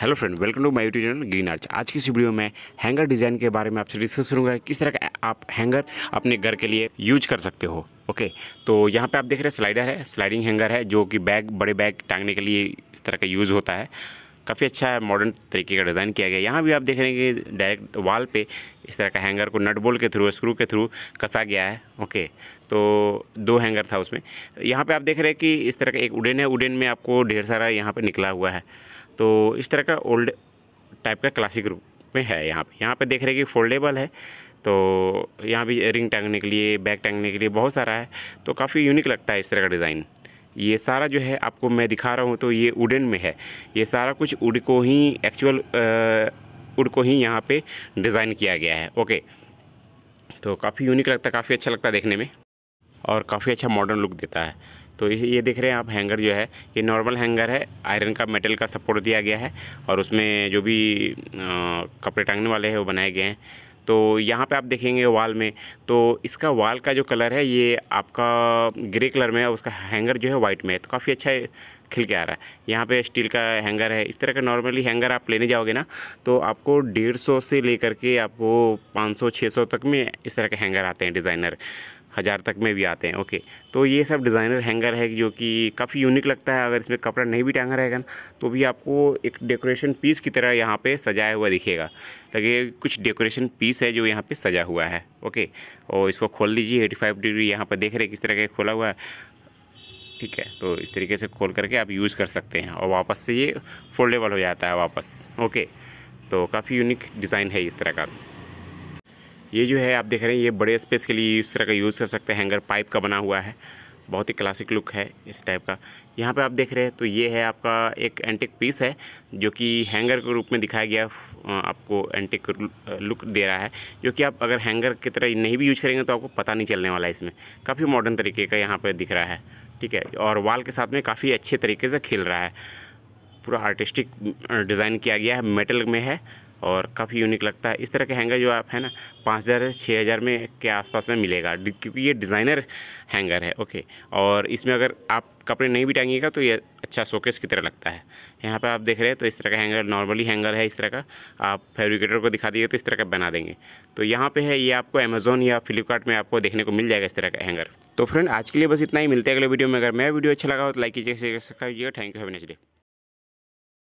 hello friend welcome to my YouTube channel green arch आज की इस वीडियो में हैंगर डिज़ाइन के बारे में आपसे डिस्कस करूंगा किस तरह का आप हैंगर अपने घर के लिए यूज कर सकते हो ओके okay, तो यहाँ पे आप देख रहे हैं स्लाइडर है स्लाइडिंग हैंगर है जो कि बैग बड़े बैग टांगने के लिए इस तरह का यूज़ होता है काफ़ी अच्छा है मॉडर्न तरीके का डिज़ाइन किया गया यहाँ भी आप देख रहे हैं कि डायरेक्ट वाल पे इस तरह का हैंगर को नट बोल के थ्रू स्क्रू के थ्रू कसा गया है ओके तो दो हैंगर था उसमें यहाँ पे आप देख रहे हैं कि इस तरह का एक उडेन है उडेन में आपको ढेर सारा यहाँ पे निकला हुआ है तो इस तरह का ओल्ड टाइप का क्लासिक रूप में है यहाँ पे यहाँ पे देख रहे हैं कि फोल्डेबल है तो यहाँ भी रिंग टांगने के लिए बैग टांगने के लिए बहुत सारा है तो काफ़ी यूनिक लगता है इस तरह का डिज़ाइन ये सारा जो है आपको मैं दिखा रहा हूँ तो ये वुडन में है ये सारा कुछ उड को ही एक्चुअल उड को ही यहाँ पे डिज़ाइन किया गया है ओके तो काफ़ी यूनिक लगता है काफ़ी अच्छा लगता है देखने में और काफ़ी अच्छा मॉडर्न लुक देता है तो ये देख रहे हैं आप हैंगर जो है ये नॉर्मल हैंगर है आयरन का मेटल का सपोर्ट दिया गया है और उसमें जो भी कपड़े टांगने वाले हैं वो बनाए गए हैं तो यहाँ पे आप देखेंगे वाल में तो इसका वाल का जो कलर है ये आपका ग्रे कलर में है उसका हैंगर जो है वाइट में है तो काफ़ी अच्छा खिल के आ रहा है यहाँ पे स्टील का हैंगर है इस तरह का नॉर्मली हैंगर आप लेने जाओगे ना तो आपको डेढ़ सौ से लेकर के आपको पाँच सौ छः सौ तक में इस तरह के हैंगर आते हैं डिज़ाइनर हज़ार तक में भी आते हैं ओके तो ये सब डिज़ाइनर हैंगर है जो कि काफ़ी यूनिक लगता है अगर इसमें कपड़ा नहीं भी टांगा रहेगा ना तो भी आपको एक डेकोरेशन पीस की तरह यहाँ पे सजाया हुआ दिखेगा लगे कुछ डेकोरेशन पीस है जो यहाँ पे सजा हुआ है ओके और इसको खोल लीजिए एटी फाइव डिग्री यहाँ पर देख रहे किस तरह का खोला हुआ है ठीक है तो इस तरीके से खोल करके आप यूज़ कर सकते हैं और वापस से ये फोल्डेबल हो जाता है वापस ओके तो काफ़ी यूनिक डिज़ाइन है इस तरह का ये जो है आप देख रहे हैं ये बड़े स्पेस के लिए इस तरह का यूज़ कर सकते हैं हैंगर पाइप का बना हुआ है बहुत ही क्लासिक लुक है इस टाइप का यहाँ पे आप देख रहे हैं तो ये है आपका एक एंटिक पीस है जो कि हैंगर के रूप में दिखाया गया आपको एंटिक लुक दे रहा है जो कि आप अगर हैंगर की तरह नहीं भी यूज़ करेंगे तो आपको पता नहीं चलने वाला है इसमें काफ़ी मॉडर्न तरीके का यहाँ पर दिख रहा है ठीक है और वाल के साथ में काफ़ी अच्छे तरीके से खिल रहा है पूरा आर्टिस्टिक डिज़ाइन किया गया है मेटल में है और काफ़ी यूनिक लगता है इस तरह के हैंगर जो आप है ना पाँच हज़ार से छः हज़ार में के आसपास में मिलेगा क्योंकि ये डिज़ाइनर हैंगर है ओके और इसमें अगर आप कपड़े नहीं भी टांगिएगा तो ये अच्छा शोकेस की तरह लगता है यहाँ पे आप देख रहे हैं तो इस तरह का हैंगर नॉर्मली हैंगर है इस तरह का आप फेब्रिकेटर को दिखा दिए तो इस तरह का बना देंगे तो यहाँ पर है ये आपको अमेजोन या फ्लिपकार्ट में आपको देखने को मिल जाएगा इस तरह का हैंगर तो फ्रेंड आज के लिए बस इतना ही मिलते हैं अगले वीडियो में अगर मेरा वीडियो अच्छा लगा हो तो लाइक कीजिएगा subscribe thank you have a next day